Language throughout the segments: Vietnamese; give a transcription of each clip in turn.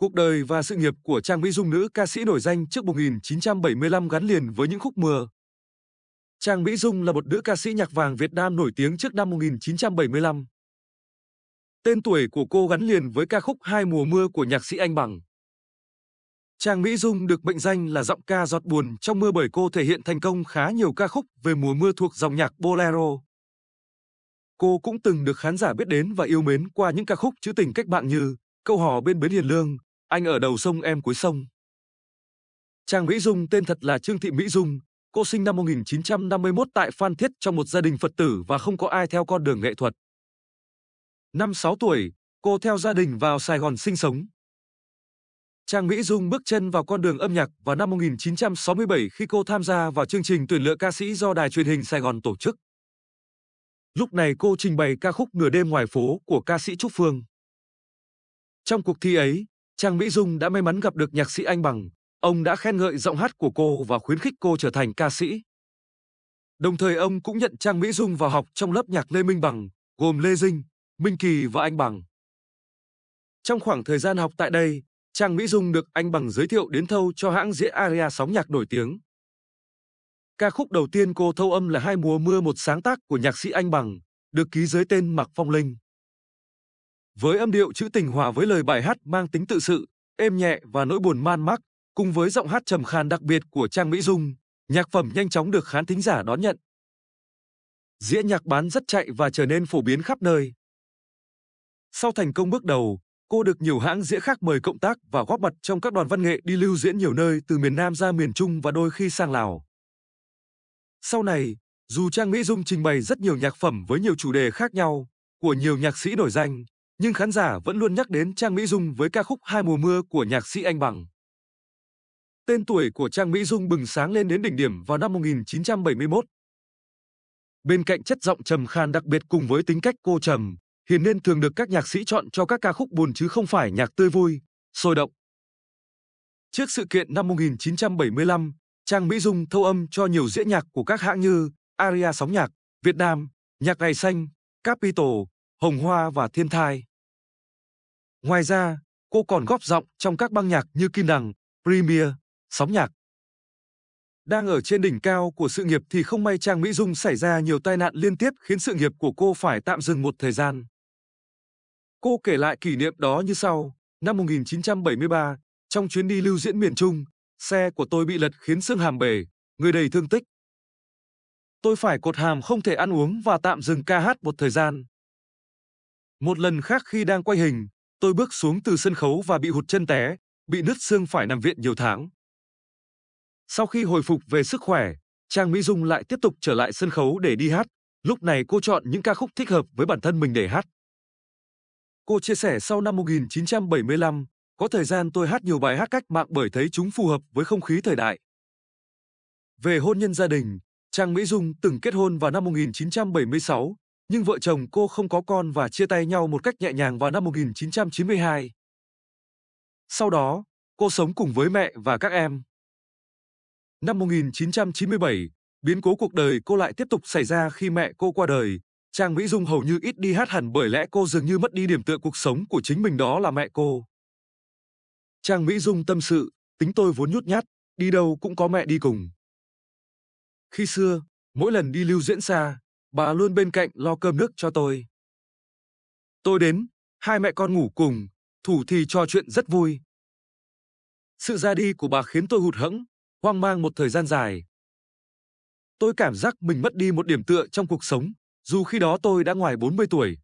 Cuộc đời và sự nghiệp của Trang Mỹ Dung nữ ca sĩ nổi danh trước 1975 gắn liền với những khúc mưa. Trang Mỹ Dung là một nữ ca sĩ nhạc vàng Việt Nam nổi tiếng trước năm 1975. Tên tuổi của cô gắn liền với ca khúc Hai mùa mưa của nhạc sĩ Anh Bằng. Trang Mỹ Dung được mệnh danh là giọng ca giọt buồn trong mưa bởi cô thể hiện thành công khá nhiều ca khúc về mùa mưa thuộc dòng nhạc bolero. Cô cũng từng được khán giả biết đến và yêu mến qua những ca khúc trữ tình cách mạng như Câu hò bên bến Hiền Lương, anh ở đầu sông em cuối sông. Trang Mỹ Dung tên thật là Trương Thị Mỹ Dung, cô sinh năm 1951 tại Phan Thiết trong một gia đình Phật tử và không có ai theo con đường nghệ thuật. Năm 6 tuổi, cô theo gia đình vào Sài Gòn sinh sống. Trang Mỹ Dung bước chân vào con đường âm nhạc vào năm 1967 khi cô tham gia vào chương trình tuyển lựa ca sĩ do đài truyền hình Sài Gòn tổ chức. Lúc này cô trình bày ca khúc Nửa đêm ngoài phố của ca sĩ Trúc Phương. Trong cuộc thi ấy, Trang Mỹ Dung đã may mắn gặp được nhạc sĩ Anh Bằng, ông đã khen ngợi giọng hát của cô và khuyến khích cô trở thành ca sĩ. Đồng thời ông cũng nhận Trang Mỹ Dung vào học trong lớp nhạc Lê Minh Bằng, gồm Lê Dinh, Minh Kỳ và Anh Bằng. Trong khoảng thời gian học tại đây, Trang Mỹ Dung được Anh Bằng giới thiệu đến thâu cho hãng dĩa aria sóng nhạc nổi tiếng. Ca khúc đầu tiên cô thâu âm là Hai mùa mưa một sáng tác của nhạc sĩ Anh Bằng, được ký dưới tên Mạc Phong Linh. Với âm điệu trữ tình hòa với lời bài hát mang tính tự sự, êm nhẹ và nỗi buồn man mác, cùng với giọng hát trầm khàn đặc biệt của Trang Mỹ Dung, nhạc phẩm nhanh chóng được khán thính giả đón nhận. Dĩa nhạc bán rất chạy và trở nên phổ biến khắp nơi. Sau thành công bước đầu, cô được nhiều hãng dĩa khác mời cộng tác và góp mặt trong các đoàn văn nghệ đi lưu diễn nhiều nơi từ miền Nam ra miền Trung và đôi khi sang Lào. Sau này, dù Trang Mỹ Dung trình bày rất nhiều nhạc phẩm với nhiều chủ đề khác nhau của nhiều nhạc sĩ nổi danh, nhưng khán giả vẫn luôn nhắc đến Trang Mỹ Dung với ca khúc Hai mùa mưa của nhạc sĩ Anh Bằng. Tên tuổi của Trang Mỹ Dung bừng sáng lên đến đỉnh điểm vào năm 1971. Bên cạnh chất giọng trầm khan đặc biệt cùng với tính cách cô trầm, hiền nên thường được các nhạc sĩ chọn cho các ca khúc buồn chứ không phải nhạc tươi vui, sôi động. Trước sự kiện năm 1975, Trang Mỹ Dung thâu âm cho nhiều dĩa nhạc của các hãng như Aria Sóng Nhạc, Việt Nam, Nhạc Ngày Xanh, Capital, Hồng Hoa và Thiên Thai. Ngoài ra, cô còn góp giọng trong các băng nhạc như Kim Đằng, Premier, Sóng Nhạc. Đang ở trên đỉnh cao của sự nghiệp thì không may Trang Mỹ Dung xảy ra nhiều tai nạn liên tiếp khiến sự nghiệp của cô phải tạm dừng một thời gian. Cô kể lại kỷ niệm đó như sau. Năm 1973, trong chuyến đi lưu diễn miền Trung, xe của tôi bị lật khiến xương hàm bể, người đầy thương tích. Tôi phải cột hàm không thể ăn uống và tạm dừng ca hát một thời gian. Một lần khác khi đang quay hình, Tôi bước xuống từ sân khấu và bị hụt chân té, bị nứt xương phải nằm viện nhiều tháng. Sau khi hồi phục về sức khỏe, Trang Mỹ Dung lại tiếp tục trở lại sân khấu để đi hát. Lúc này cô chọn những ca khúc thích hợp với bản thân mình để hát. Cô chia sẻ sau năm 1975, có thời gian tôi hát nhiều bài hát cách mạng bởi thấy chúng phù hợp với không khí thời đại. Về hôn nhân gia đình, Trang Mỹ Dung từng kết hôn vào năm 1976, nhưng vợ chồng cô không có con và chia tay nhau một cách nhẹ nhàng vào năm 1992. Sau đó, cô sống cùng với mẹ và các em. Năm 1997, biến cố cuộc đời cô lại tiếp tục xảy ra khi mẹ cô qua đời. Trang Mỹ Dung hầu như ít đi hát hẳn bởi lẽ cô dường như mất đi điểm tựa cuộc sống của chính mình đó là mẹ cô. Trang Mỹ Dung tâm sự, tính tôi vốn nhút nhát, đi đâu cũng có mẹ đi cùng. Khi xưa, mỗi lần đi lưu diễn xa, bà luôn bên cạnh lo cơm nước cho tôi. Tôi đến, hai mẹ con ngủ cùng, thủ thì trò chuyện rất vui. Sự ra đi của bà khiến tôi hụt hẫng, hoang mang một thời gian dài. Tôi cảm giác mình mất đi một điểm tựa trong cuộc sống, dù khi đó tôi đã ngoài 40 tuổi.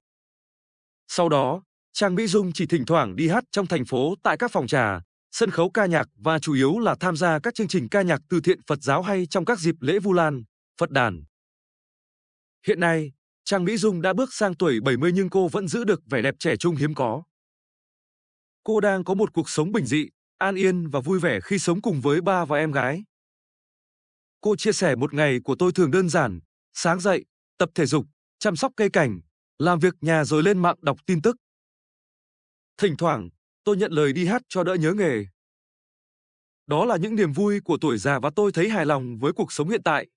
Sau đó, Trang Mỹ Dung chỉ thỉnh thoảng đi hát trong thành phố tại các phòng trà, sân khấu ca nhạc và chủ yếu là tham gia các chương trình ca nhạc từ thiện Phật giáo hay trong các dịp lễ Vu Lan, Phật đàn. Hiện nay, Trang Mỹ Dung đã bước sang tuổi 70 nhưng cô vẫn giữ được vẻ đẹp trẻ trung hiếm có. Cô đang có một cuộc sống bình dị, an yên và vui vẻ khi sống cùng với ba và em gái. Cô chia sẻ một ngày của tôi thường đơn giản, sáng dậy, tập thể dục, chăm sóc cây cảnh, làm việc nhà rồi lên mạng đọc tin tức. Thỉnh thoảng, tôi nhận lời đi hát cho đỡ nhớ nghề. Đó là những niềm vui của tuổi già và tôi thấy hài lòng với cuộc sống hiện tại.